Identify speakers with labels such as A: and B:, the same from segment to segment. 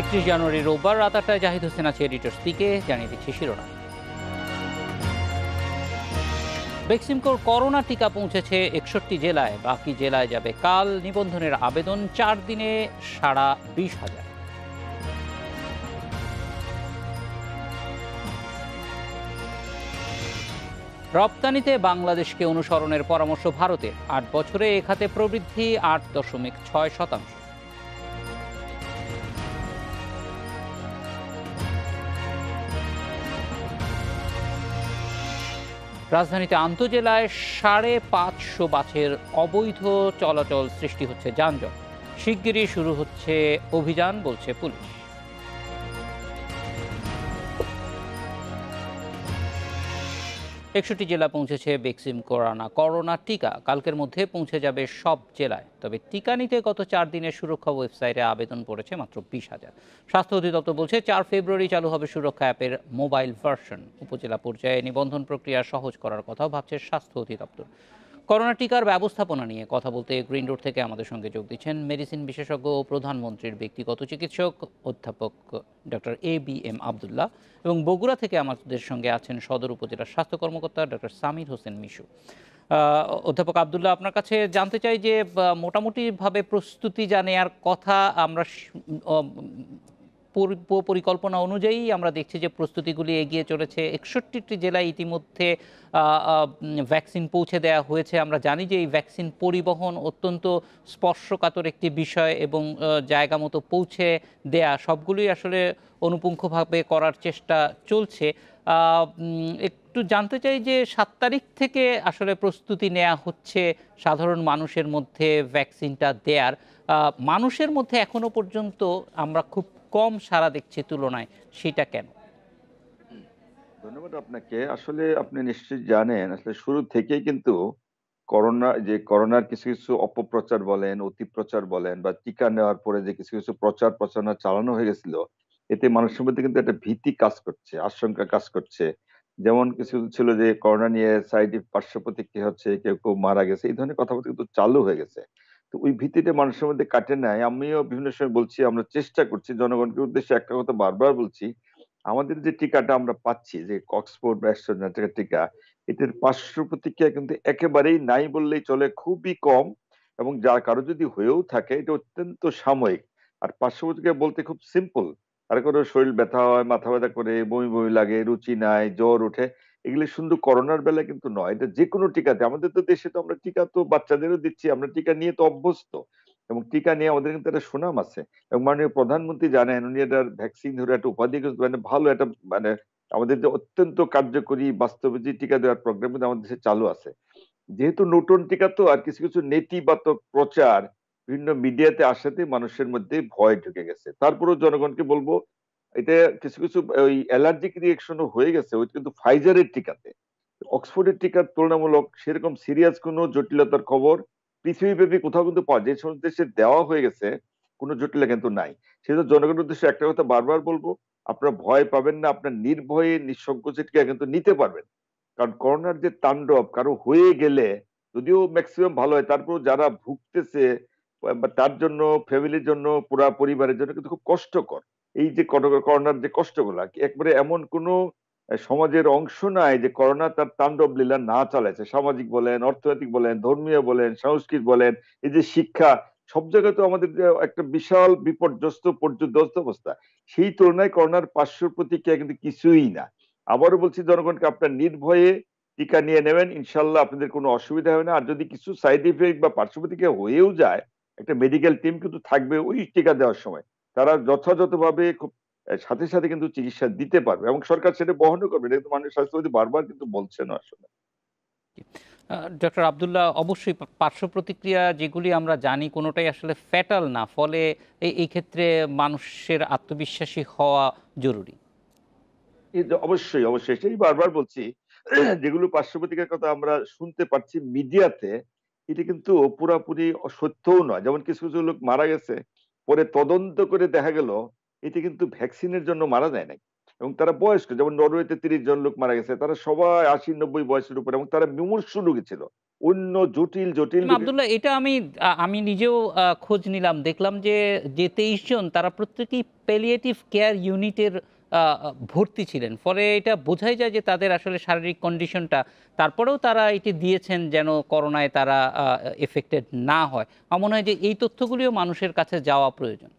A: একত্রিশ জানুয়ারি রোববার রাত আটটায় জাহিদ হোসেন আছে এডিটর্স দিকে জানিয়ে দিচ্ছে শিরোনাম বেক্সিমকোর করোনা টিকা পৌঁছেছে একষট্টি জেলায় বাকি জেলায় যাবে কাল নিবন্ধনের আবেদন চার দিনে সাড়া বিশ হাজার রপ্তানিতে বাংলাদেশকে অনুসরণের পরামর্শ ভারতের আট বছরে এ খাতে প্রবৃদ্ধি আট দশমিক ছয় শতাংশ রাজধানীতে আন্তজেলায় সাড়ে পাঁচশো বাসের অবৈধ চলাচল সৃষ্টি হচ্ছে যানজট শিগগিরই শুরু হচ্ছে অভিযান বলছে পুলিশ একষট্টি জেলা পৌঁছেছে ভ্যাকসিন করোনা করোনা টিকা কালকের মধ্যে পৌঁছে যাবে সব জেলায় তবে টিকা নিতে গত চার দিনের সুরক্ষা ওয়েবসাইটে আবেদন পড়েছে মাত্র বিশ হাজার স্বাস্থ্য অধিদপ্তর বলছে চার ফেব্রুয়ারি চালু হবে সুরক্ষা অ্যাপের মোবাইল ভার্সন উপজেলা পর্যায়ে নিবন্ধন প্রক্রিয়া সহজ করার কথাও ভাবছে স্বাস্থ্য অধিদপ্তর করোনা টিকার ব্যবস্থাপনা নিয়ে কথা বলতে গ্রিন রোড থেকে আমাদের সঙ্গে যোগ দিচ্ছেন মেডিসিন বিশেষজ্ঞ ও প্রধানমন্ত্রীর ব্যক্তিগত চিকিৎসক অধ্যাপক doctor A B M Abdullah এবং বগুড়া থেকে আমাদের সঙ্গে আছেন সদর উপজেলার স্বাস্থ্য কর্মকর্তা ডক্টর সামির হোসেন মিশু অধ্যাপক আবদুল্লাহ আপনার কাছে জানতে চাই যে মোটামুটিভাবে প্রস্তুতি জানে আর কথা আমরা পূর্ব পরিকল্পনা অনুযায়ী আমরা দেখছি যে প্রস্তুতিগুলি এগিয়ে চলেছে একষট্টিটি জেলায় ইতিমধ্যে ভ্যাকসিন পৌঁছে দেওয়া হয়েছে আমরা জানি যে এই ভ্যাকসিন পরিবহন অত্যন্ত স্পর্শকাতর একটি বিষয় এবং জায়গা মতো পৌঁছে দেয়া সবগুলোই আসলে অনুপুঙ্খভাবে করার চেষ্টা চলছে একটু জানতে চাই যে সাত তারিখ থেকে আসলে প্রস্তুতি নেওয়া হচ্ছে সাধারণ মানুষের মধ্যে ভ্যাকসিনটা দেয়ার মানুষের মধ্যে এখনো পর্যন্ত আমরা খুব কম সারা দেখছি তুলনায় সেটা কেন
B: ধন্যবাদ আপনাকে আসলে আপনি নিশ্চয়ই জানেন আসলে শুরু থেকেই কিন্তু করোনা যে করোনার কিছু কিছু অপপ্রচার বলেন অতিপ্রচার বলেন বা টিকা নেওয়ার পরে যে কিছু কিছু প্রচার প্রচারণা চালানো হয়ে গেছিল এতে মানুষের মধ্যে কিন্তু একটা ভীতি কাজ করছে আশঙ্কা কাজ করছে যেমন কিছু ছিল যে করোনা নিয়ে সাইড পার্শ্ব প্রতিক্রিয়া হচ্ছে কেউ কেউ মারা গেছে এই ধরনের কথাবার্তা কিন্তু চালু হয়ে গেছে তো ওই ভীতিটা মানুষের মধ্যে কাটে নেয় আমিও বিভিন্ন সময় বলছি আমরা চেষ্টা করছি জনগণকে উদ্দেশ্যে একটা কথা বারবার বলছি আমাদের যে টিকাটা আমরা পাচ্ছি যে কক্সফোর্ড বা টিকা এটার পার্শ্ব প্রতিক্রিয়া কিন্তু একেবারেই নাই বললেই চলে খুবই কম এবং যার কারো যদি হয়েও থাকে এটা অত্যন্ত সাময়িক আর পার্শ্ব প্রতিক্রিয়া বলতে খুব সিম্পল আর কোনো শরীর ব্যথা হয় মাথা ব্যথা করে বমি বমি লাগে রুচি নাই জ্বর ওঠে এগুলো শুধু করোনার বেলা কিন্তু নয় এটা যে কোনো টিকাতে আমাদের তো দেশে তো আমরা টিকা তো বাচ্চাদেরও দিচ্ছি আমরা টিকা নিয়ে তো অভ্যস্ত এবং টিকা নিয়ে আমাদের কিন্তু একটা সুনাম আছে এবং মাননীয় প্রধানমন্ত্রী জানেন উনি একটা ভ্যাকসিন ধরে একটা উপাধি মানে ভালো একটা মানে আমাদের যে অত্যন্ত কার্যকরী বাস্তবজী টিকা দেওয়ার প্রোগ্রাম কিন্তু আমাদের দেশে চালু আছে যেহেতু নতুন টিকা তো আর কিছু কিছু নেতিবাচক প্রচার বিভিন্ন মিডিয়াতে আসাতে মানুষের মধ্যে ভয় ঢুকে গেছে তারপরেও জনগণকে বলবো এটা কিছু কিছু ওই অ্যালার্জিক রিয়েকশনও হয়ে গেছে ওই কিন্তু ফাইজারের টিকাতে অক্সফোর্ডের টিকার তুলনামূলক সেরকম সিরিয়াস কোনো জটিলতার খবর পৃথিবীব্যাপী কোথাও কিন্তু পাওয়া যে সমস্ত দেশে দেওয়া হয়ে গেছে কোনো জটিলতা কিন্তু নাই সেটা জনগণের উদ্দেশ্যে একটা কথা বারবার বলবো আপনারা ভয় পাবেন না আপনার নির্ভয়ে নিঃসংকোচে টিকা কিন্তু নিতে পারবেন কারণ করোনার যে তাণ্ডব কারো হয়ে গেলে যদিও ম্যাক্সিমাম ভালো হয় তারপর যারা ভুগতেছে তার জন্য ফ্যামিলির জন্য পুরা পরিবারের জন্য কিন্তু খুব কষ্টকর এই যে করোনার যে কষ্টগুলা একবারে এমন কোন সমাজের অংশ নাই যে করোনা তার তাণ্ডব লীলা না চালাইছে সামাজিক বলেন অর্থনৈতিক বলেন ধর্মীয় বলেন সংস্কৃত বলেন এই যে শিক্ষা সব জায়গায় তো আমাদের একটা বিশাল বিপর্যস্ত পর্যদস্ত অবস্থা সেই তুলনায় করোনার পার্শ্ব প্রতিক্রিয়া কিন্তু কিছুই না আবারও বলছি জনগণকে আপনার নির্ভয়ে টিকা নিয়ে নেবেন ইনশাল্লাহ আপনাদের কোনো অসুবিধা হবে না আর যদি কিছু সাইড ইফেক্ট বা পার্শ্ব প্রতিক্রিয়া হয়েও যায় একটা মেডিকেল টিম কিন্তু থাকবে ওই টিকা দেওয়ার সময় তারা যথাযথভাবে খুব সাথে সাথে কিন্তু চিকিৎসা দিতে পারবে এবং সরকার সেটা বহনও করবে এটা কিন্তু মাননীয় স্বাস্থ্যমন্ত্রী বারবার কিন্তু বলছেন আসলে
A: ডক্টর আবদুল্লাহ অবশ্যই পার্শ্ব প্রতিক্রিয়া যেগুলি আমরা জানি কোনোটাই আসলে ফ্যাটাল না ফলে এই ক্ষেত্রে মানুষের আত্মবিশ্বাসী হওয়া
B: জরুরি অবশ্যই অবশ্যই সেই বারবার বলছি যেগুলো পার্শ্ব প্রতিক্রিয়ার কথা আমরা শুনতে পাচ্ছি মিডিয়াতে এটা কিন্তু পুরাপুরি সত্যও নয় যেমন কিছু কিছু লোক মারা গেছে পরে তদন্ত করে দেখা গেল এটি কিন্তু ভ্যাকসিনের জন্য মারা যায় নাই এবং তারা বয়স্ক যেমন নরওয়েতে তিরিশ জন লোক মারা গেছে তারা সবাই আশি নব্বই বয়সের উপরে এবং তারা বিমর্ষ রোগী ছিল অন্য জটিল জটিল
A: আবদুল্লাহ এটা আমি আমি নিজেও খোঁজ নিলাম দেখলাম যে যে তেইশ জন তারা প্রত্যেকেই প্যালিয়েটিভ কেয়ার ইউনিটের ভর্তি ছিলেন ফলে এটা বোঝাই যায় যে তাদের আসলে শারীরিক কন্ডিশনটা তারপরেও তারা এটি দিয়েছেন যেন করোনায় তারা এফেক্টেড না হয় আমার মনে হয় যে এই তথ্যগুলিও মানুষের কাছে যাওয়া প্রয়োজন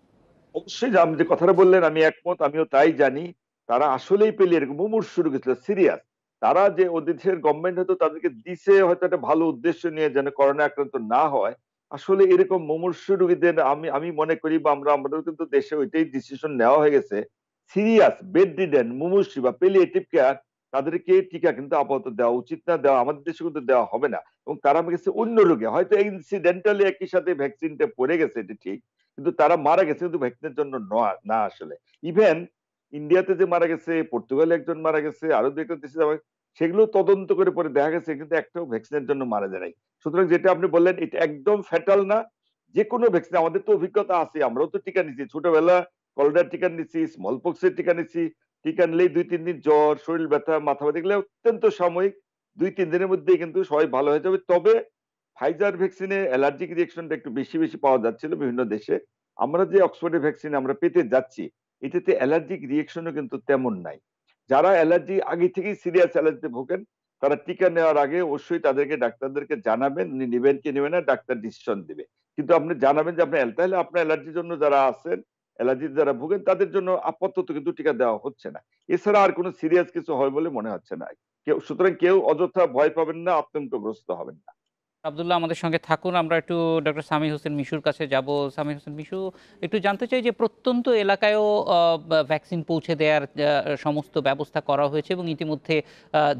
B: অবশ্যই আপনি যে কথাটা বললেন আমি একমত আমিও তাই জানি তারা আসলেই পেলে এরকম মুমুর শুরু গেছিল সিরিয়াস তারা যে ওদের গভর্নমেন্ট হয়তো তাদেরকে দিছে হয়তো একটা ভালো উদ্দেশ্য নিয়ে যেন করোনা আক্রান্ত না হয় আসলে এরকম মুমূর্ষ রোগীদের আমি আমি মনে করি বা আমরা আমাদের কিন্তু দেশে ওইটাই ডিসিশন নেওয়া হয়ে গেছে সিরিয়াস বেড রিডেন মুমুষি বা পেলিয়েটিভ কেয়ার তাদেরকে টিকা কিন্তু আপাতত দেওয়া উচিত না দেওয়া আমাদের দেশে কিন্তু দেওয়া হবে না এবং তারা গেছে অন্য রোগে হয়তো ইনসিডেন্টালি একই সাথে ভ্যাকসিনটা পড়ে গেছে এটি ঠিক কিন্তু তারা মারা গেছে কিন্তু ভ্যাকসিনের জন্য না আসলে ইভেন ইন্ডিয়াতে যে মারা গেছে পর্তুগালে একজন মারা গেছে আরো দু একটা দেশে সেগুলো তদন্ত করে পরে দেখা গেছে কিন্তু একটাও ভ্যাকসিনের জন্য মারা যায় সুতরাং যেটা আপনি বললেন এটা একদম ফ্যাটাল না যে কোনো ভ্যাকসিন আমাদের তো অভিজ্ঞতা আছে আমরাও তো টিকা নিচ্ছি ছোটবেলা কলরার টিকা নিচ্ছি স্মল পক্সের টিকা নিচ্ছি টিকা নিলেই দুই তিন দিন জ্বর শরীর ব্যথা মাথা ব্যথা গেলে অত্যন্ত সাময়িক দুই তিন দিনের মধ্যেই কিন্তু সবাই ভালো হয়ে যাবে তবে ফাইজার ভ্যাকসিনে অ্যালার্জিক রিয়েকশনটা একটু বেশি বেশি পাওয়া যাচ্ছিল বিভিন্ন দেশে আমরা যে অক্সফোর্ডের ভ্যাকসিন আমরা পেতে যাচ্ছি এটাতে অ্যালার্জিক রিয়েকশনও কিন্তু তেমন নাই যারা অ্যালার্জি আগে থেকেই সিরিয়াস অ্যালার্জিতে ভোগেন তারা টিকা নেওয়ার আগে অবশ্যই তাদেরকে ডাক্তারদেরকে জানাবেন উনি নেবেন কি নেবেন না ডাক্তার ডিসিশন দেবে কিন্তু আপনি জানাবেন যে আপনি তাহলে আপনার অ্যালার্জির জন্য যারা আছেন অ্যালার্জিতে যারা ভুগেন তাদের জন্য আপাতত কিন্তু টিকা দেওয়া হচ্ছে না এছাড়া আর কোনো সিরিয়াস কিছু হয় বলে মনে হচ্ছে না কেউ সুতরাং কেউ অযথা ভয় পাবেন না আতঙ্কগ্রস্ত হবেন না
A: আবদুল্লাহ আমাদের সঙ্গে থাকুন আমরা একটু ডক্টর সামি হোসেন মিশুর কাছে যাব সামি হোসেন মিশু একটু জানতে চাই যে প্রত্যন্ত এলাকায়ও ভ্যাকসিন পৌঁছে দেওয়ার সমস্ত ব্যবস্থা করা হয়েছে এবং ইতিমধ্যে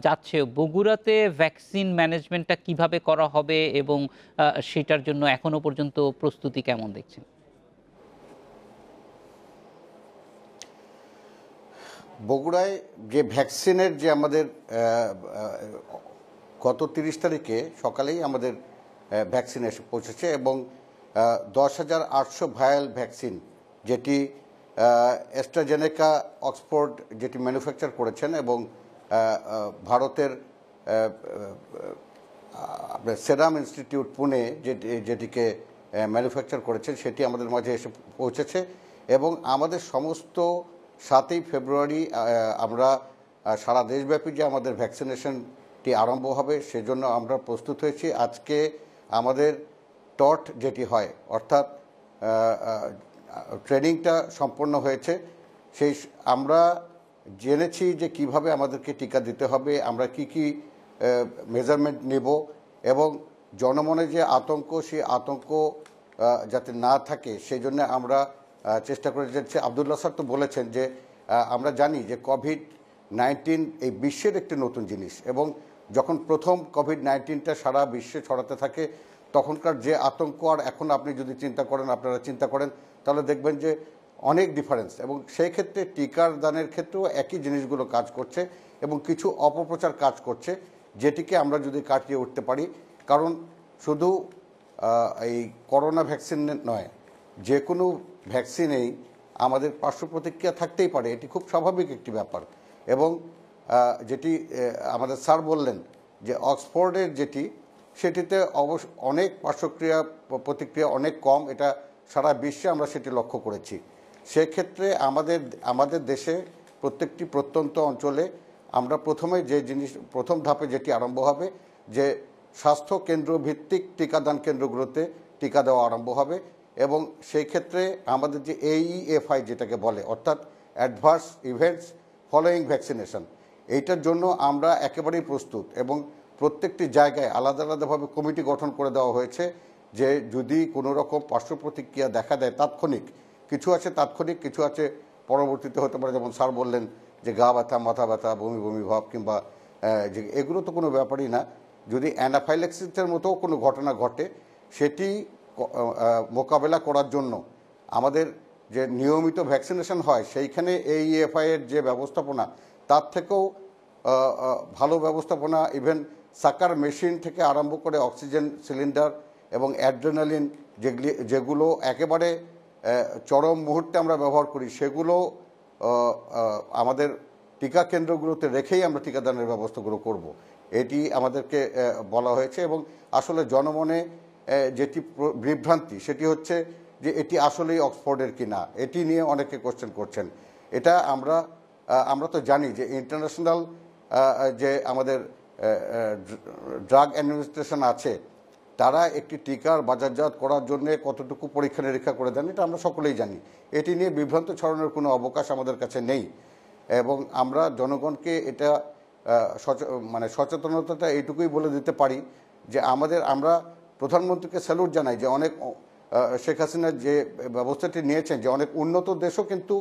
A: যাচ্ছে বগুড়াতে ভ্যাকসিন ম্যানেজমেন্টটা কিভাবে করা হবে এবং সেটার জন্য এখনও পর্যন্ত প্রস্তুতি কেমন দেখছেন
C: বগুড়ায় যে ভ্যাকসিনের যে আমাদের গত তিরিশ তারিখে সকালেই আমাদের ভ্যাকসিন এসে পৌঁছেছে এবং দশ হাজার আটশো ভায়াল ভ্যাকসিন যেটি অ্যাস্ট্রাজেনেকা অক্সফোর্ড যেটি ম্যানুফ্যাকচার করেছেন এবং ভারতের আপনার সেরাম ইনস্টিটিউট পুনে যেটি যেটিকে ম্যানুফ্যাকচার করেছেন সেটি আমাদের মাঝে এসে পৌঁছেছে এবং আমাদের সমস্ত সাতই ফেব্রুয়ারি আমরা সারা দেশব্যাপী যে আমাদের ভ্যাকসিনেশনটি আরম্ভ হবে সেজন্য আমরা প্রস্তুত হয়েছি আজকে আমাদের টট যেটি হয় অর্থাৎ ট্রেনিংটা সম্পন্ন হয়েছে সেই আমরা জেনেছি যে কিভাবে আমাদেরকে টিকা দিতে হবে আমরা কি কি মেজারমেন্ট নেব এবং জনমনে যে আতঙ্ক সেই আতঙ্ক যাতে না থাকে সেই জন্য আমরা চেষ্টা করে যাচ্ছে আবদুল্লাহ স্যার তো বলেছেন যে আমরা জানি যে কোভিড নাইন্টিন এই বিশ্বের একটি নতুন জিনিস এবং যখন প্রথম কোভিড নাইন্টিনটা সারা বিশ্বে ছড়াতে থাকে তখনকার যে আতঙ্ক আর এখন আপনি যদি চিন্তা করেন আপনারা চিন্তা করেন তাহলে দেখবেন যে অনেক ডিফারেন্স এবং সেই ক্ষেত্রে টিকার দানের ক্ষেত্রেও একই জিনিসগুলো কাজ করছে এবং কিছু অপপ্রচার কাজ করছে যেটিকে আমরা যদি কাটিয়ে উঠতে পারি কারণ শুধু এই করোনা ভ্যাকসিন নয় যে কোনো ভ্যাকসিনেই আমাদের পার্শ্ব প্রতিক্রিয়া থাকতেই পারে এটি খুব স্বাভাবিক একটি ব্যাপার এবং যেটি আমাদের স্যার বললেন যে অক্সফোর্ডের যেটি সেটিতে অবশ্য অনেক পার্শ্বক্রিয়া প্রতিক্রিয়া অনেক কম এটা সারা বিশ্বে আমরা সেটি লক্ষ্য করেছি সেক্ষেত্রে আমাদের আমাদের দেশে প্রত্যেকটি প্রত্যন্ত অঞ্চলে আমরা প্রথমে যে জিনিস প্রথম ধাপে যেটি আরম্ভ হবে যে স্বাস্থ্য কেন্দ্র ভিত্তিক টিকাদান কেন্দ্রগুলোতে টিকা দেওয়া আরম্ভ হবে এবং সেই ক্ষেত্রে আমাদের যে এইএফআই e যেটাকে বলে অর্থাৎ অ্যাডভার্স ইভেন্টস ফলোয়িং ভ্যাকসিনেশন এইটার জন্য আমরা একেবারেই প্রস্তুত এবং প্রত্যেকটি জায়গায় আলাদা আলাদাভাবে কমিটি গঠন করে দেওয়া হয়েছে যে যদি কোনো রকম পার্শ্ব প্রতিক্রিয়া দেখা দেয় তাৎক্ষণিক কিছু আছে তাৎক্ষণিক কিছু আছে পরবর্তীতে হতে পারে যেমন স্যার বললেন যে গা ব্যথা মাথা ব্যথা বমি বমি ভাব কিংবা যে এগুলো তো কোনো ব্যাপারই না যদি অ্যানাফাইলেক্সিসের মতো কোনো ঘটনা ঘটে সেটি মোকাবেলা করার জন্য আমাদের যে নিয়মিত ভ্যাকসিনেশন হয় সেইখানে এই এর যে ব্যবস্থাপনা তার থেকেও ভালো ব্যবস্থাপনা ইভেন সাকার মেশিন থেকে আরম্ভ করে অক্সিজেন সিলিন্ডার এবং অ্যাড্রেনালিন যেগুলি যেগুলো একেবারে চরম মুহূর্তে আমরা ব্যবহার করি সেগুলো আমাদের টিকা কেন্দ্রগুলোতে রেখেই আমরা টিকাদানের ব্যবস্থাগুলো করব। এটি আমাদেরকে বলা হয়েছে এবং আসলে জনমনে যেটি বিভ্রান্তি সেটি হচ্ছে যে এটি আসলেই অক্সফোর্ডের কি না এটি নিয়ে অনেকে কোশ্চেন করছেন এটা আমরা আমরা তো জানি যে ইন্টারন্যাশনাল যে আমাদের ড্রাগ অ্যাডমিনিস্ট্রেশন আছে তারা একটি টিকার বাজারজাত করার জন্য কতটুকু পরীক্ষা নিরীক্ষা করে দেন এটা আমরা সকলেই জানি এটি নিয়ে বিভ্রান্ত ছড়ানোর কোনো অবকাশ আমাদের কাছে নেই এবং আমরা জনগণকে এটা মানে সচেতনতাটা এইটুকুই বলে দিতে পারি যে আমাদের আমরা প্রধানমন্ত্রীকে স্যালুট জানাই যে অনেক শেখ হাসিনা যে ব্যবস্থাটি নিয়েছেন যে অনেক উন্নত দেশও কিন্তু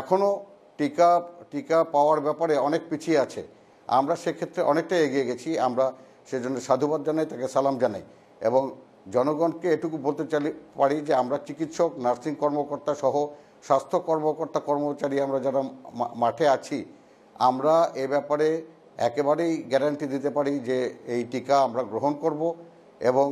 C: এখনও টিকা টিকা পাওয়ার ব্যাপারে অনেক পিছিয়ে আছে আমরা সেক্ষেত্রে অনেকটাই এগিয়ে গেছি আমরা সেজন্য সাধুবাদ জানাই তাকে সালাম জানাই এবং জনগণকে এটুকু বলতে চালি পারি যে আমরা চিকিৎসক নার্সিং কর্মকর্তা সহ স্বাস্থ্য কর্মকর্তা কর্মচারী আমরা যারা মাঠে আছি আমরা এ ব্যাপারে একেবারেই গ্যারান্টি দিতে পারি যে এই টিকা আমরা গ্রহণ করব এবং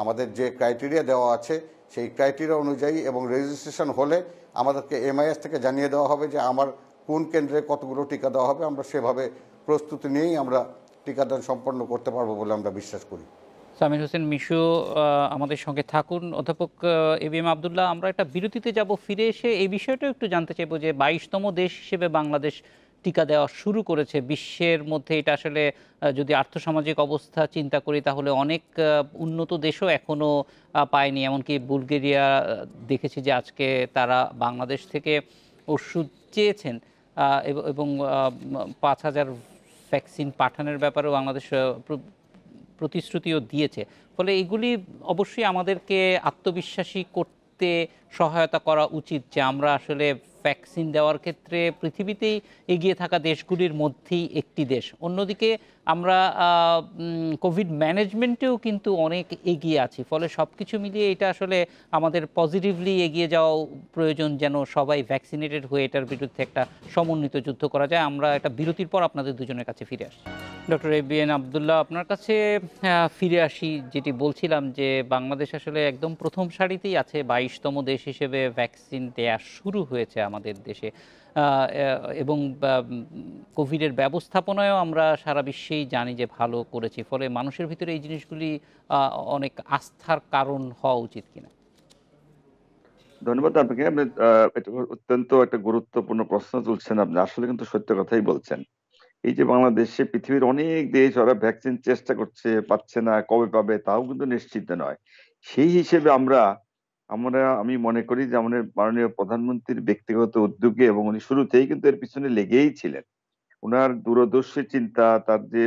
C: আমাদের যে ক্রাইটেরিয়া দেওয়া আছে সেই ক্রাইটেরিয়া অনুযায়ী এবং রেজিস্ট্রেশন হলে আমাদেরকে এমআইএস থেকে জানিয়ে দেওয়া হবে যে আমার কোন কেন্দ্রে কতগুলো টিকা দেওয়া হবে আমরা সেভাবে প্রস্তুতি নিয়েই আমরা টিকাদান সম্পন্ন করতে পারবো বলে আমরা বিশ্বাস করি
A: সামির হোসেন মিশু আমাদের সঙ্গে থাকুন অধ্যাপক এ বি এম আবদুল্লাহ আমরা একটা বিরতিতে যাব ফিরে এসে এই বিষয়টাও একটু জানতে চাইব যে বাইশতম দেশ হিসেবে বাংলাদেশ টিকা দেওয়া শুরু করেছে বিশ্বের মধ্যে এটা আসলে যদি আর্থসামাজিক অবস্থা চিন্তা করি তাহলে অনেক উন্নত দেশও এখনও পায়নি এমনকি বুলগেরিয়া দেখেছি যে আজকে তারা বাংলাদেশ থেকে ওষুধ চেয়েছেন এবং পাঁচ হাজার ভ্যাকসিন পাঠানোর ব্যাপারেও বাংলাদেশ প্রতিশ্রুতিও দিয়েছে ফলে এগুলি অবশ্যই আমাদেরকে আত্মবিশ্বাসী করতে সহায়তা করা উচিত যে আমরা আসলে ভ্যাকসিন দেওয়ার ক্ষেত্রে পৃথিবীতেই এগিয়ে থাকা দেশগুলির মধ্যেই একটি দেশ অন্যদিকে আমরা কোভিড ম্যানেজমেন্টেও কিন্তু অনেক এগিয়ে আছি ফলে সব কিছু মিলিয়ে এটা আসলে আমাদের পজিটিভলি এগিয়ে যাওয়া প্রয়োজন যেন সবাই ভ্যাকসিনেটেড হয়ে এটার বিরুদ্ধে একটা সমন্বিত যুদ্ধ করা যায় আমরা একটা বিরতির পর আপনাদের দুজনের কাছে ফিরে আসি doctor A B N Abdullah আপনার কাছে ফিরে আসি যেটি বলছিলাম যে বাংলাদেশ আসলে একদম প্রথম সারিতেই আছে বাইশতম দেশ হিসেবে ভ্যাকসিন দেয়া শুরু হয়েছে আমাদের দেশে এবং কোভিডের ব্যবস্থাপনায়ও আমরা সারা বিশ্বেই জানি যে ভালো করেছি ফলে মানুষের ভিতরে এই জিনিসগুলি অনেক আস্থার কারণ হওয়া উচিত কিনা
B: ধন্যবাদ আপনাকে আপনি অত্যন্ত একটা গুরুত্বপূর্ণ প্রশ্ন তুলছেন আপনি আসলে কিন্তু সত্য কথাই বলছেন এই যে বাংলাদেশে পৃথিবীর অনেক দেশ ওরা ভ্যাকসিন চেষ্টা করছে পাচ্ছে না কবে পাবে তাও কিন্তু নিশ্চিত নয় সেই হিসেবে আমরা আমরা আমি মনে করি যে আমাদের মাননীয় প্রধানমন্ত্রীর ব্যক্তিগত উদ্যোগে এবং উনি শুরুতেই কিন্তু এর পিছনে লেগেই ছিলেন ওনার দূরদর্শী চিন্তা তার যে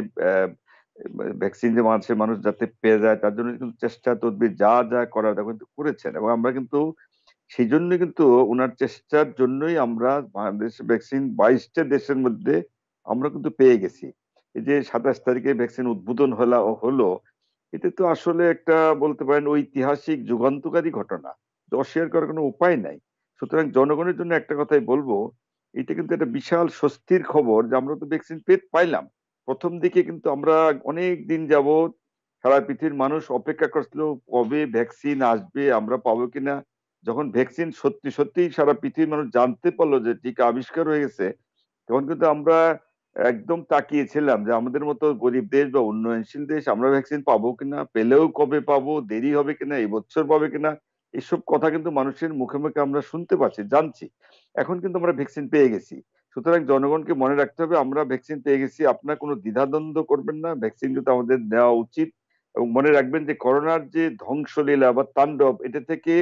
B: ভ্যাকসিন যে মানুষের মানুষ যাতে পেয়ে যায় তার জন্য কিন্তু চেষ্টা তদবির যা যা করা তা কিন্তু করেছেন এবং আমরা কিন্তু সেই জন্য কিন্তু ওনার চেষ্টার জন্যই আমরা বাংলাদেশ ভ্যাকসিন বাইশটা দেশের মধ্যে আমরা কিন্তু পেয়ে গেছি এই যে সাতাশ তারিখে ভ্যাকসিন উদ্বোধন হলো হলো এটা তো আসলে একটা বলতে পারেন ঐতিহাসিক যুগান্তকারী ঘটনা অস্বীকার করার কোনো উপায় নাই সুতরাং জনগণের জন্য একটা কথাই বলবো এটা কিন্তু একটা বিশাল স্বস্তির খবর যে আমরা তো ভ্যাকসিন পেতে পাইলাম প্রথম দিকে কিন্তু আমরা অনেক দিন যাবৎ সারা পৃথিবীর মানুষ অপেক্ষা করছিল কবে ভ্যাকসিন আসবে আমরা পাবো কিনা যখন ভ্যাকসিন সত্যি সত্যি সারা পৃথিবীর মানুষ জানতে পারলো যে টিকা আবিষ্কার হয়ে গেছে তখন কিন্তু আমরা একদম তাকিয়েছিলাম যে আমাদের মতো গরিব দেশ বা উন্নয়নশীল দেশ আমরা ভ্যাকসিন পাবো কিনা পেলেও কবে পাবো দেরি হবে কিনা এবছর পাবে কিনা এসব কথা কিন্তু মানুষের মুখে মুখে আমরা শুনতে পাচ্ছি জানছি এখন কিন্তু আমরা ভ্যাকসিন পেয়ে গেছি সুতরাং জনগণকে মনে রাখতে হবে আমরা ভ্যাকসিন পেয়ে গেছি আপনার কোনো দ্বিধাদ্বন্দ্ব করবেন না ভ্যাকসিন কিন্তু আমাদের দেওয়া উচিত এবং মনে রাখবেন যে করোনার যে ধ্বংসলীলা বা তাণ্ডব এটা থেকে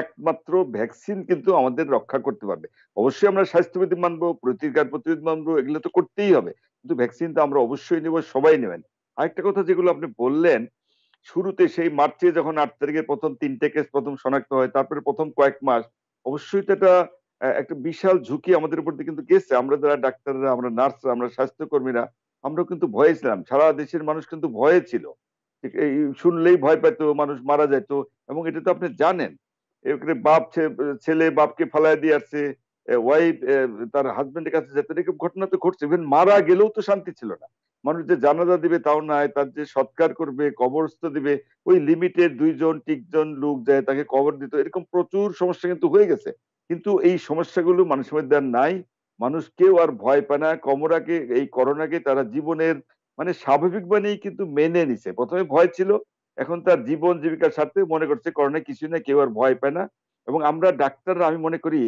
B: একমাত্র ভ্যাকসিন কিন্তু আমাদের রক্ষা করতে পারবে অবশ্যই আমরা স্বাস্থ্যবিধি মানবো প্রতিকার প্রতিরোধ মানবো এগুলো তো করতেই হবে কিন্তু ভ্যাকসিন তো আমরা অবশ্যই নেব সবাই নেবেন আরেকটা কথা যেগুলো আপনি বললেন শুরুতে সেই মার্চে যখন আট তারিখের প্রথম তিনটে কেস প্রথম শনাক্ত হয় তারপরে প্রথম কয়েক মাস অবশ্যই তো এটা একটা বিশাল ঝুঁকি আমাদের উপর কিন্তু গেছে আমরা যারা ডাক্তাররা আমরা নার্সরা আমরা স্বাস্থ্যকর্মীরা আমরা কিন্তু ভয়ে ছিলাম সারা দেশের মানুষ কিন্তু ভয়ে ছিল শুনলেই ভয় পেত মানুষ মারা যেত এবং এটা তো আপনি জানেন এরকম বাপ ছেলে বাপকে ফালায় দিয়ে আসছে ওয়াইফ তার হাজবেন্ডের কাছে যেতে এরকম ঘটনা তো ঘটছে ইভেন মারা গেলেও তো শান্তি ছিল না মানুষ যে জানাজা দিবে তাও নাই তার যে সৎকার করবে কবরস্থ দিবে ওই লিমিটেড দুইজন তিনজন লোক যায় তাকে কবর দিত এরকম প্রচুর সমস্যা কিন্তু হয়ে গেছে কিন্তু এই সমস্যাগুলো মানুষের মধ্যে আর নাই মানুষ কেউ আর ভয় পায় না কমরাকে এই করোনাকে তারা জীবনের মানে স্বাভাবিক মানেই কিন্তু মেনে নিছে প্রথমে ভয় ছিল এখন তার জীবন জীবিকার সাথে মনে করছে করোনা কিছু না কেউ আর ভয় পায় না এবং আমরা ডাক্তাররা আমি মনে করি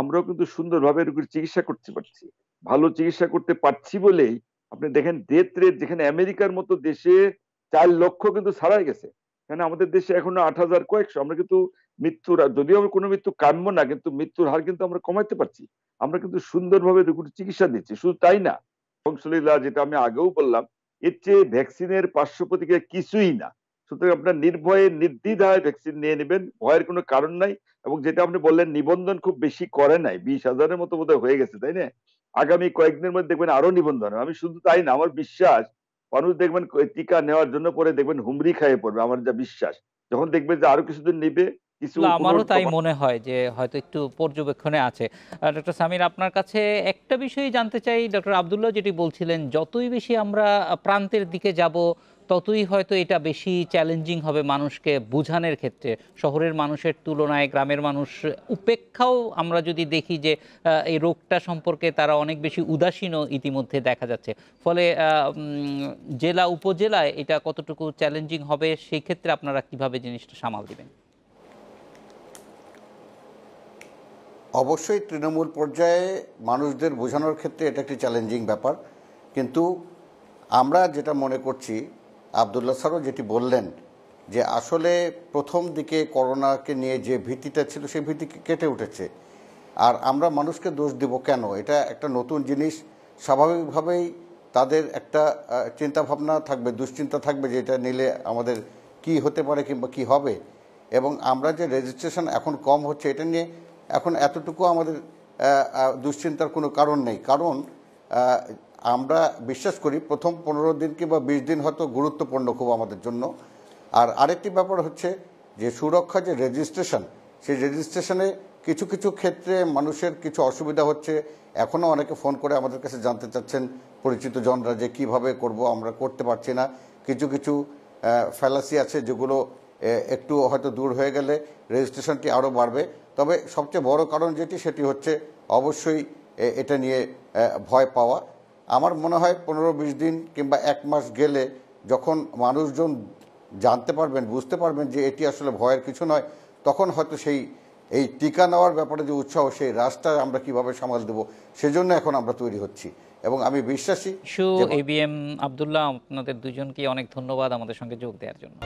B: আমরাও কিন্তু সুন্দরভাবে রোগীর চিকিৎসা করতে পারছি ভালো চিকিৎসা করতে পারছি বলেই আপনি দেখেন ডেথ রেট যেখানে আমেরিকার মতো দেশে চার লক্ষ কিন্তু ছাড়াই গেছে কেন আমাদের দেশে এখনো আট হাজার কয়েকশো আমরা কিন্তু মৃত্যুর যদিও আমরা কোনো মৃত্যু কাম্য না কিন্তু মৃত্যুর হার কিন্তু আমরা কমাইতে পারছি আমরা কিন্তু সুন্দরভাবে রোগীর চিকিৎসা দিচ্ছি শুধু তাই না ফংসলিল্লাহ যেটা আমি আগেও বললাম এর চেয়ে ভ্যাকসিনের পার্শ্ব প্রতিক্রিয়া কিছুই না সুতরাং আপনার নির্ভয়ে নির্দ্বিধায় ভ্যাকসিন নিয়ে নেবেন ভয়ের কোনো কারণ নাই এবং যেটা আপনি বললেন নিবন্ধন খুব বেশি করে নাই বিশ হাজারের মতো বোধহয় হয়ে গেছে তাই না আগামী কয়েকদিনের মধ্যে দেখবেন আরো নিবন্ধন আমি শুধু তাই না আমার বিশ্বাস মানুষ দেখবেন টিকা নেওয়ার জন্য পরে দেখবেন হুমরি খাইয়ে পড়বে আমার যা বিশ্বাস যখন দেখবে যে আরো কিছুদিন নিবে আমারও তাই
A: মনে হয় যে হয়তো একটু পর্যবেক্ষণে আছে ডক্টর সামির আপনার কাছে একটা বিষয় জানতে চাই ডক্টর আবদুল্লাহ যেটি বলছিলেন যতই বেশি আমরা প্রান্তের দিকে যাব ততই হয়তো এটা বেশি চ্যালেঞ্জিং হবে মানুষকে বুঝানোর ক্ষেত্রে শহরের মানুষের তুলনায় গ্রামের মানুষ উপেক্ষাও আমরা যদি দেখি যে এই রোগটা সম্পর্কে তারা অনেক বেশি উদাসীনও ইতিমধ্যে দেখা যাচ্ছে ফলে জেলা উপজেলায় এটা কতটুকু চ্যালেঞ্জিং হবে সেই ক্ষেত্রে আপনারা কিভাবে জিনিসটা সামাল দেবেন
C: অবশ্যই তৃণমূল পর্যায়ে মানুষদের বোঝানোর ক্ষেত্রে এটা একটি চ্যালেঞ্জিং ব্যাপার কিন্তু আমরা যেটা মনে করছি আবদুল্লাহ স্যারও যেটি বললেন যে আসলে প্রথম দিকে করোনাকে নিয়ে যে ভীতিটা ছিল সেই ভীতি কেটে উঠেছে আর আমরা মানুষকে দোষ দিব কেন এটা একটা নতুন জিনিস স্বাভাবিকভাবেই তাদের একটা চিন্তাভাবনা থাকবে দুশ্চিন্তা থাকবে যে এটা নিলে আমাদের কি হতে পারে কিংবা কি হবে এবং আমরা যে রেজিস্ট্রেশন এখন কম হচ্ছে এটা নিয়ে এখন এতটুকু আমাদের দুশ্চিন্তার কোনো কারণ নেই কারণ আমরা বিশ্বাস করি প্রথম পনেরো দিন কিংবা বিশ দিন হয়তো গুরুত্বপূর্ণ খুব আমাদের জন্য আর আরেকটি ব্যাপার হচ্ছে যে সুরক্ষা যে রেজিস্ট্রেশন সেই রেজিস্ট্রেশনে কিছু কিছু ক্ষেত্রে মানুষের কিছু অসুবিধা হচ্ছে এখনও অনেকে ফোন করে আমাদের কাছে জানতে চাচ্ছেন পরিচিত জনরা যে কিভাবে করব আমরা করতে পারছি না কিছু কিছু ফ্যালাসি আছে যেগুলো একটু হয়তো দূর হয়ে গেলে রেজিস্ট্রেশনটি আরও বাড়বে তবে সবচেয়ে বড় কারণ যেটি সেটি হচ্ছে অবশ্যই এটা নিয়ে ভয় পাওয়া আমার মনে হয় পনেরো বিশ দিন কিংবা এক মাস গেলে যখন মানুষজন জানতে পারবেন বুঝতে পারবেন যে এটি আসলে ভয়ের কিছু নয় তখন হয়তো সেই এই টিকা নেওয়ার ব্যাপারে যে উৎসাহ সেই রাস্তা আমরা কিভাবে সামাল দেব সেজন্য এখন আমরা তৈরি হচ্ছি এবং আমি বিশ্বাসী সু
A: এবিএম আবদুল্লাহ আপনাদের দুজনকে অনেক ধন্যবাদ আমাদের সঙ্গে যোগ দেওয়ার জন্য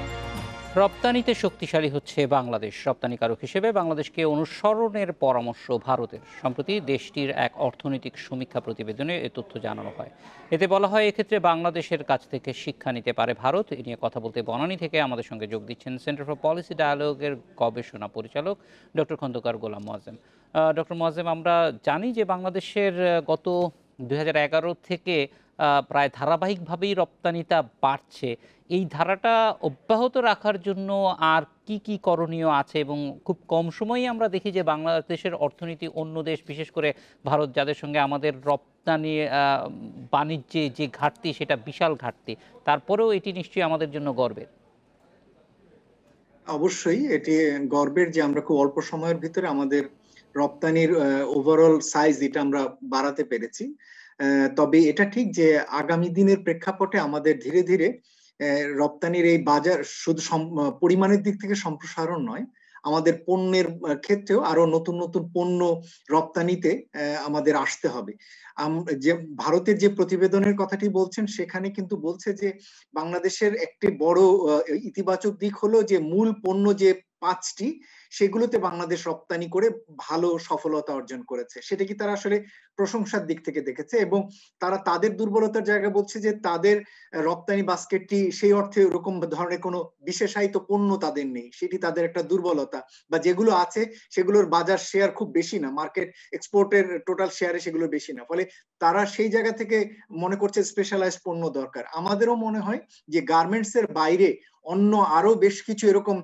A: রপ্তানিতে শক্তিশালী হচ্ছে বাংলাদেশ রপ্তানিকারক হিসেবে বাংলাদেশকে অনুসরণের পরামর্শ ভারতের সম্প্রতি দেশটির এক অর্থনৈতিক সমীক্ষা প্রতিবেদনে এ তথ্য জানানো হয় এতে বলা হয় এক্ষেত্রে বাংলাদেশের কাছ থেকে শিক্ষা নিতে পারে ভারত এ নিয়ে কথা বলতে বনানী থেকে আমাদের সঙ্গে যোগ দিচ্ছেন সেন্টার ফর পলিসি ডায়ালগের গবেষণা পরিচালক ডক্টর খন্দকার গোলাম মোয়াজেম ডক্টর মোয়াজেম আমরা জানি যে বাংলাদেশের গত দুই থেকে প্রায় ধারাবাহিকভাবেই রপ্তানিটা বাড়ছে এই ধারাটা অব্যাহত রাখার জন্য আর কি কি করণীয় আছে এবং খুব কম সময়ে আমরা দেখি যে বাংলাদেশের অর্থনীতি অন্য দেশ বিশেষ করে ভারত যাদের সঙ্গে আমাদের রপ্তানি বাণিজ্যে যে ঘাটতি সেটা বিশাল ঘাটতি তারপরেও এটি নিশ্চয়ই আমাদের জন্য গর্বের
D: অবশ্যই এটি গর্বের যে আমরা খুব অল্প সময়ের ভিতরে আমাদের রপ্তানির ওভারঅল সাইজ এটা আমরা বাড়াতে পেরেছি তবে এটা ঠিক যে আগামী দিনের প্রেক্ষাপটে আমাদের ধীরে ধীরে রপ্তানির এই বাজার শুধু পরিমাণের দিক থেকে সম্প্রসারণ নয় আমাদের পণ্যের ক্ষেত্রেও আরো নতুন নতুন পণ্য রপ্তানিতে আমাদের আসতে হবে যে ভারতের যে প্রতিবেদনের কথাটি বলছেন সেখানে কিন্তু বলছে যে বাংলাদেশের একটি বড় ইতিবাচক দিক হলো যে মূল পণ্য যে পাঁচটি সেগুলোতে বাংলাদেশ রপ্তানি করে ভালো সফলতা অর্জন করেছে সেটা কি তারা আসলে প্রশংসার দিক থেকে দেখেছে এবং তারা তাদের দুর্বলতার জায়গা বলছে যে তাদের রপ্তানি বাস্কেটটি সেই অর্থে ওরকম ধরনের কোনো বিশেষায়িত পণ্য তাদের নেই সেটি তাদের একটা দুর্বলতা বা যেগুলো আছে সেগুলোর বাজার শেয়ার খুব বেশি না মার্কেট এক্সপোর্টের টোটাল শেয়ারে সেগুলো বেশি না ফলে তারা সেই জায়গা থেকে মনে করছে স্পেশালাইজ পণ্য দরকার আমাদেরও মনে হয় যে গার্মেন্টস এর বাইরে অন্য আরো বেশ কিছু এরকম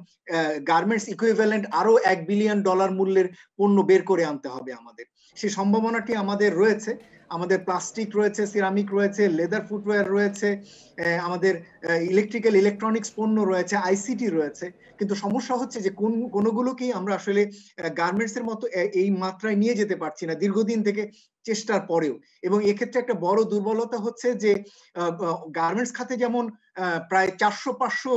D: গার্মেন্টস ইকুইভ্যালেন্ট আরো এক বিলিয়ন ডলার মূল্যের পণ্য বের করে আনতে হবে আমাদের সেই সম্ভাবনাটি আমাদের রয়েছে আমাদের প্লাস্টিক রয়েছে সিরামিক রয়েছে লেদার ফুটওয়্যার রয়েছে আমাদের ইলেকট্রিক্যাল ইলেকট্রনিক্স পণ্য রয়েছে আইসিটি রয়েছে কিন্তু সমস্যা হচ্ছে যে কোন কোনোগুলোকেই আমরা আসলে গার্মেন্টসের মতো এই মাত্রায় নিয়ে যেতে পারছি না দীর্ঘদিন থেকে চেষ্টার পরেও এবং এক্ষেত্রে একটা বড় দুর্বলতা হচ্ছে যে গার্মেন্টস খাতে যেমন প্রায় চারশো পাঁচশো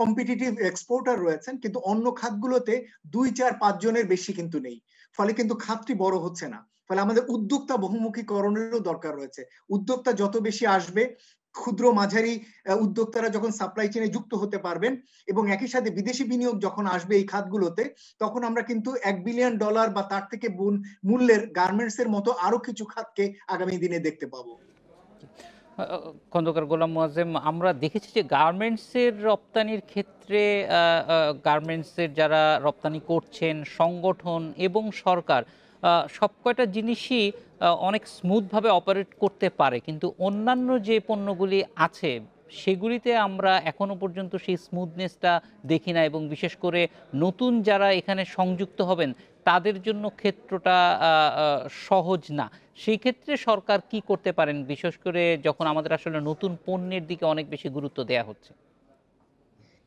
D: কম্পিটিটিভ এক্সপোর্টার রয়েছেন কিন্তু অন্য খাতগুলোতে দুই চার পাঁচজনের বেশি কিন্তু নেই ফলে কিন্তু খাতটি বড় হচ্ছে না ফলে আমাদের উদ্যোক্তা বহুমুখীকরণেরও দরকার রয়েছে উদ্যোক্তা যত বেশি আসবে ক্ষুদ্র মাঝারি উদ্যোক্তারা যখন সাপ্লাই চেনে যুক্ত হতে পারবেন এবং একই সাথে বিদেশি বিনিয়োগ যখন আসবে এই খাতগুলোতে তখন আমরা কিন্তু এক বিলিয়ন ডলার বা তার থেকে মূল্যের গার্মেন্টস এর মতো আরো কিছু খাতকে আগামী দিনে দেখতে পাবো
A: খন্দকার গোলাম মোয়াজেম আমরা দেখেছি যে গার্মেন্টসের রপ্তানির ক্ষেত্রে গার্মেন্টসের যারা রপ্তানি করছেন সংগঠন এবং সরকার সব কয়টা জিনিসই অনেক স্মুথভাবে অপারেট করতে পারে কিন্তু অন্যান্য যে পণ্যগুলি আছে সেগুলিতে আমরা এখনও পর্যন্ত সেই স্মুথনেসটা দেখি না এবং বিশেষ করে নতুন যারা এখানে সংযুক্ত হবেন তাদের জন্য ক্ষেত্রটা সহজ না সেই ক্ষেত্রে সরকার কি করতে পারেন বিশেষ করে যখন আমাদের আসলে নতুন পণ্যের দিকে অনেক বেশি গুরুত্ব দেয়া হচ্ছে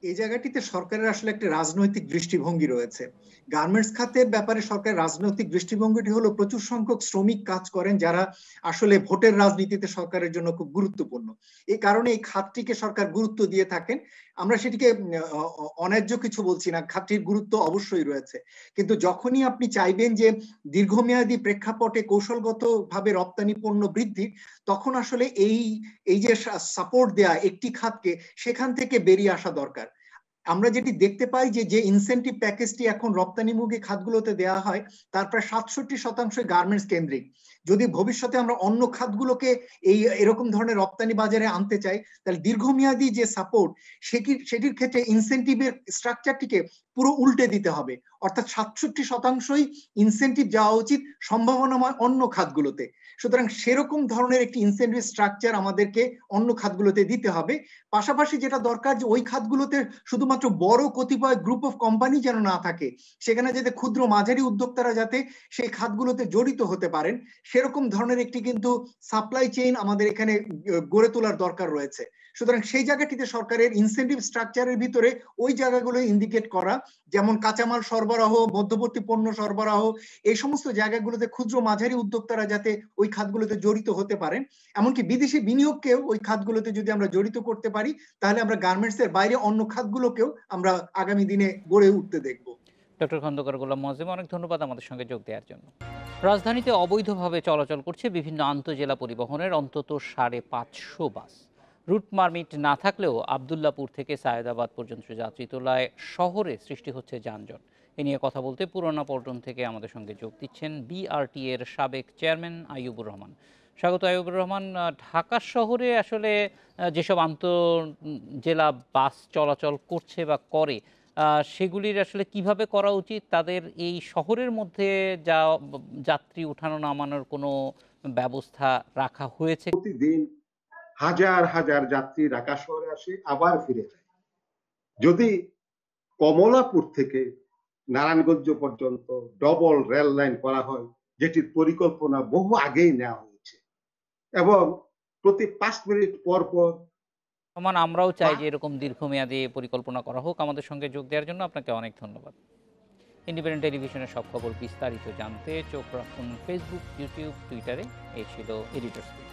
D: এই জায়গাটিতে সরকারের আসলে একটি রাজনৈতিক দৃষ্টিভঙ্গি রয়েছে গার্মেন্টস খাতের ব্যাপারে সরকারের রাজনৈতিক দৃষ্টিভঙ্গিটি হলো প্রচুর সংখ্যক শ্রমিক কাজ করেন যারা আসলে ভোটের রাজনীতিতে সরকারের জন্য খুব গুরুত্বপূর্ণ এই কারণে এই খাতটিকে সরকার গুরুত্ব দিয়ে থাকেন আমরা সেটিকে অন্যায্য কিছু বলছি না খাতটির গুরুত্ব অবশ্যই রয়েছে কিন্তু যখনই আপনি চাইবেন যে দীর্ঘমেয়াদী প্রেক্ষাপটে কৌশলগতভাবে রপ্তানি পণ্য বৃদ্ধি তখন আসলে এই এই যে সাপোর্ট দেয়া একটি খাতকে সেখান থেকে বেরিয়ে আসা দরকার আমরা যেটি দেখতে পাই যে যে ইনসেন্টিভ প্যাকেজটি এখন রপ্তানিমুখী খাতগুলোতে দেওয়া হয় তার প্রায় সাতষট্টি শতাংশ গার্মেন্টস কেন্দ্রিক যদি ভবিষ্যতে আমরা অন্য খাতগুলোকে এই এরকম ধরনের রপ্তানি বাজারে আনতে চাই তাহলে দীর্ঘমেয়াদী যে সাপোর্ট সেটির ক্ষেত্রে ইনসেন্টিভের স্ট্রাকচারটিকে পুরো উল্টে দিতে হবে অর্থাৎ সাতষট্টি শতাংশই ইনসেন্টিভ যাওয়া উচিত সম্ভাবনাময় অন্য খাতগুলোতে সুতরাং সেরকম ধরনের একটি ইনসেন্টিভ স্ট্রাকচার আমাদেরকে অন্য খাতগুলোতে দিতে হবে পাশাপাশি যেটা দরকার যে ওই খাতগুলোতে শুধুমাত্র বড় কতিপয় গ্রুপ অফ কোম্পানি যেন না থাকে সেখানে যাতে ক্ষুদ্র মাঝারি উদ্যোক্তারা যাতে সেই খাতগুলোতে জড়িত হতে পারেন সেরকম ধরনের একটি কিন্তু সাপ্লাই চেইন আমাদের এখানে গড়ে তোলার দরকার রয়েছে সুতরাং সেই জায়গাটিতে সরকারের ইনসেন্টিভ স্ট্রাকচারের ভিতরে ওই জায়গাগুলো ইন্ডিকেট করা যেমন কাঁচামাল সরবরাহ মধ্যবর্তী পণ্য সরবরাহ এই সমস্ত জায়গাগুলোতে ক্ষুদ্র মাঝারি উদ্যোক্তারা যাতে ওই খাতগুলোতে জড়িত হতে পারেন এমনকি বিদেশি বিনিয়োগকেও ওই খাতগুলোতে যদি আমরা জড়িত করতে পারি তাহলে আমরা গার্মেন্টস এর বাইরে অন্য খাতগুলোকেও আমরা
A: আগামী দিনে গড়ে উঠতে দেখব ডক্টর খন্দকার গোলাম মজিম অনেক ধন্যবাদ আমাদের সঙ্গে যোগ দেওয়ার জন্য রাজধানীতে অবৈধভাবে চলাচল করছে বিভিন্ন আন্তঃজেলা পরিবহনের অন্তত সাড়ে পাঁচশো বাস রুট মার্মিট না থাকলেও আবদুল্লাপুর থেকে সায়েদাবাদ পর্যন্ত যাত্রী তোলায় শহরে সৃষ্টি হচ্ছে যানজট এ নিয়ে কথা বলতে পুরোনা পল্টন থেকে আমাদের সঙ্গে যোগ দিচ্ছেন বিআরটি এর সাবেক চেয়ারম্যান আইবুর রহমান স্বাগত আইবুর রহমান ঢাকা শহরে আসলে যেসব আন্তঃ জেলা বাস চলাচল করছে বা করে সেগুলির আসলে কিভাবে করা উচিত তাদের এই শহরের মধ্যে যা যাত্রী উঠানো নামানোর কোনো ব্যবস্থা রাখা হয়েছে
C: প্রতিদিন হাজার হাজার যাত্রী ঢাকা শহরে আসে আবার ফিরে যায় যদি কমলাপুর থেকে নারায়ণগঞ্জ পর্যন্ত ডবল রেল লাইন করা হয় যেটির পরিকল্পনা বহু আগেই নেওয়া হয়েছে এবং প্রতি পাঁচ মিনিট পর পর
A: সমান আমরাও চাই যে এরকম দীর্ঘমেয়াদী পরিকল্পনা করা হোক আমাদের সঙ্গে যোগ দেওয়ার জন্য আপনাকে অনেক ধন্যবাদ ইন্ডিপেন্ডেন্ট টেলিভিশনের সব খবর বিস্তারিত জানতে চোখ রাখুন ফেসবুক ইউটিউব টুইটারে এই ছিল এডিটর